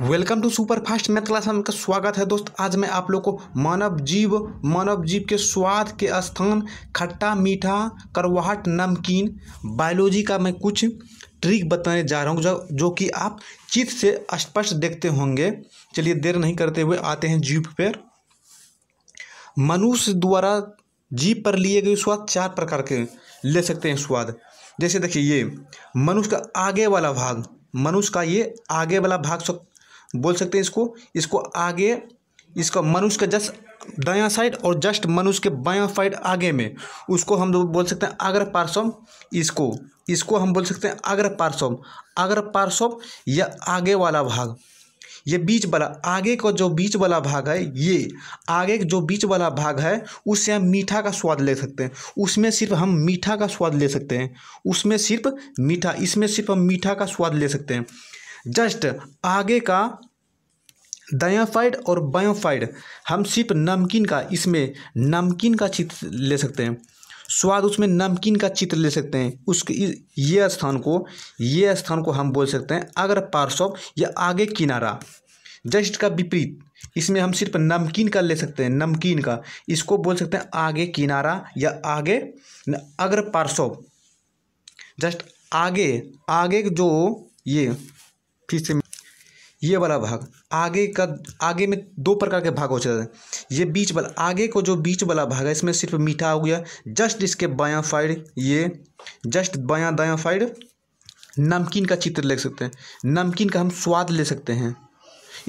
welcome to super fast math class में आपका स्वागत है दोस्त आज मैं आप लोग को मानव जीव मानव जीव के स्वाद के स्थान खट्टा मीठा करवाहट नमकीन बायोलॉजी का मैं कुछ ट्रिक बताने जा रहा हूँ जो जो कि आप चित से स्पष्ट देखते होंगे चलिए देर नहीं करते हुए आते हैं जीव पर मनुष्य द्वारा जीव पर लिए गए स्वाद चार प्रकार के ले सकते हैं स्वाद जैसे देखिए ये मनुष्य का आगे वाला भाग मनुष्य का ये आगे वाला भाग बोल सकते हैं इसको इसको आगे इसका मनुष्य का जस्ट दया साइड और जस्ट मनुष्य के बाया साइड आगे में उसको हम बोल सकते हैं अग्र पार्श्व इसको इसको हम बोल सकते हैं अग्र पार्श्व अग्र पार्श्व या आगे वाला भाग ये बीच वाला आगे का जो बीच वाला भाग है ये आगे जो बीच वाला भाग है उससे हम मीठा का स्वाद ले सकते हैं उसमें सिर्फ हम मीठा का स्वाद ले सकते हैं उसमें सिर्फ मीठा इसमें सिर्फ हम मीठा का स्वाद ले सकते हैं जस्ट आगे का डायोफाइड और बायोफाइड हम सिर्फ नमकीन का इसमें नमकीन का चित्र ले सकते हैं स्वाद उसमें नमकीन का चित्र ले सकते हैं उसके ये स्थान को ये स्थान को हम बोल सकते हैं अगर पार्श्व या आगे किनारा जस्ट का विपरीत इसमें हम सिर्फ नमकीन का ले सकते हैं नमकीन का इसको बोल सकते हैं आगे किनारा या आगे अग्र पार्श्व जस्ट आगे आगे जो ये फिर से ये वाला भाग आगे का आगे में दो प्रकार के भाग हो जाते हैं ये बीच वाला आगे को जो बीच वाला भाग है इसमें सिर्फ मीठा हो गया जस्ट इसके बायां फाइड ये जस्ट बायां दायां फाइड नमकीन का चित्र ले सकते हैं नमकीन का हम स्वाद ले सकते हैं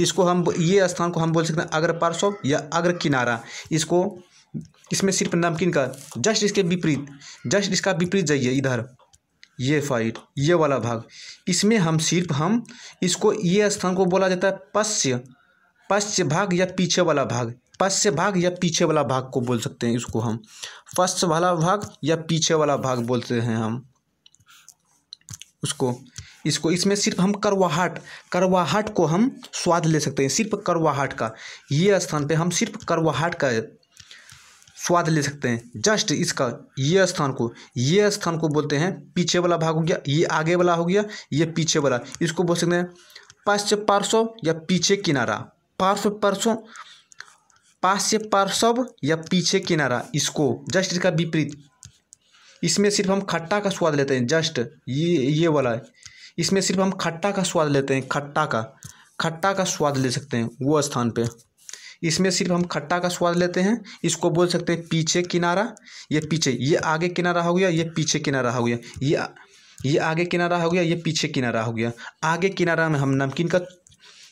इसको हम ये स्थान को हम बोल सकते हैं अग्र पार्श्व या अग्र किनारा इसको इसमें सिर्फ नमकीन का जस्ट इसके विपरीत जस्ट इसका विपरीत जाइए इधर ये फाइट ये वाला भाग इसमें हम सिर्फ हम इसको ये स्थान को बोला जाता है पश्च्य पश्च्य भाग या पीछे वाला भाग पश्च्य भाग या पीछे वाला भाग को बोल सकते हैं इसको हम पश्च वाला भाग या पीछे वाला भाग बोलते हैं हम उसको इसको इसमें सिर्फ हम करवाहट करवाहट को हम स्वाद ले सकते हैं सिर्फ करवाहट का ये स्थान पे हम सिर्फ करवाहट का स्वाद ले सकते हैं जस्ट इसका ये स्थान को ये स्थान को बोलते हैं पीछे वाला भाग हो गया ये आगे वाला हो गया ये पीछे वाला इसको बोल सकते हैं पाश्य पार्श्व या पीछे किनारा पार्श्व पार्श्व पाश्य पार्श्व या पीछे किनारा इसको जस्ट इसका विपरीत इसमें सिर्फ हम खट्टा का स्वाद लेते हैं जस्ट ये ये वाला इसमें सिर्फ हम खट्टा का स्वाद लेते हैं खट्टा का खट्टा का स्वाद ले सकते हैं वो स्थान पे इसमें सिर्फ हम खट्टा का स्वाद लेते हैं इसको बोल सकते हैं पीछे किनारा ये पीछे ये आगे किनारा हो गया ये पीछे किनारा हो गया ये ये आगे किनारा हो गया ये पीछे किनारा हो गया आगे किनारा में हम नमकीन का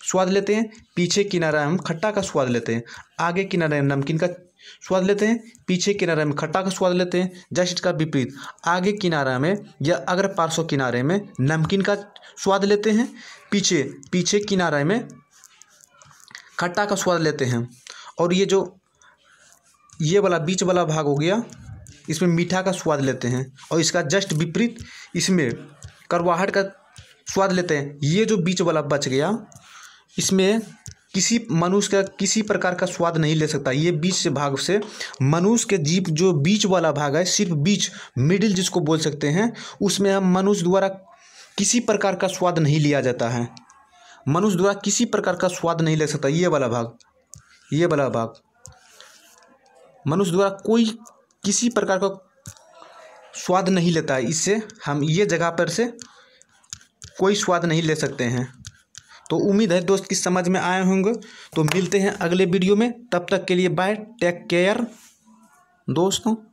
स्वाद लेते हैं पीछे किनारा हम खट्टा का स्वाद लेते हैं आगे किनारे में नमकीन का स्वाद लेते हैं पीछे किनारे में खट्टा का स्वाद लेते हैं जस्ट का विपरीत आगे किनारा में या अग्र पार्श्व किनारे में नमकीन का स्वाद लेते हैं पीछे पीछे किनारे में खट्टा का स्वाद लेते हैं और ये जो ये वाला बीच वाला भाग हो गया इसमें मीठा का स्वाद लेते हैं और इसका जस्ट विपरीत इसमें करवाहट का स्वाद लेते हैं ये जो बीच वाला बच गया इसमें किसी मनुष्य का किसी प्रकार का स्वाद नहीं ले सकता ये बीच से भाग से मनुष्य के जीप जो बीच वाला भाग है सिर्फ बीच मिडिल जिसको बोल सकते हैं उसमें हम मनुष्य द्वारा किसी प्रकार का स्वाद नहीं लिया जाता है मनुष्य द्वारा किसी प्रकार का स्वाद नहीं ले सकता ये वाला भाग ये वाला भाग मनुष्य द्वारा कोई किसी प्रकार का स्वाद नहीं लेता है इससे हम ये जगह पर से कोई स्वाद नहीं ले सकते हैं तो उम्मीद है दोस्त की समझ में आए होंगे तो मिलते हैं अगले वीडियो में तब तक के लिए बाय टेक केयर दोस्तों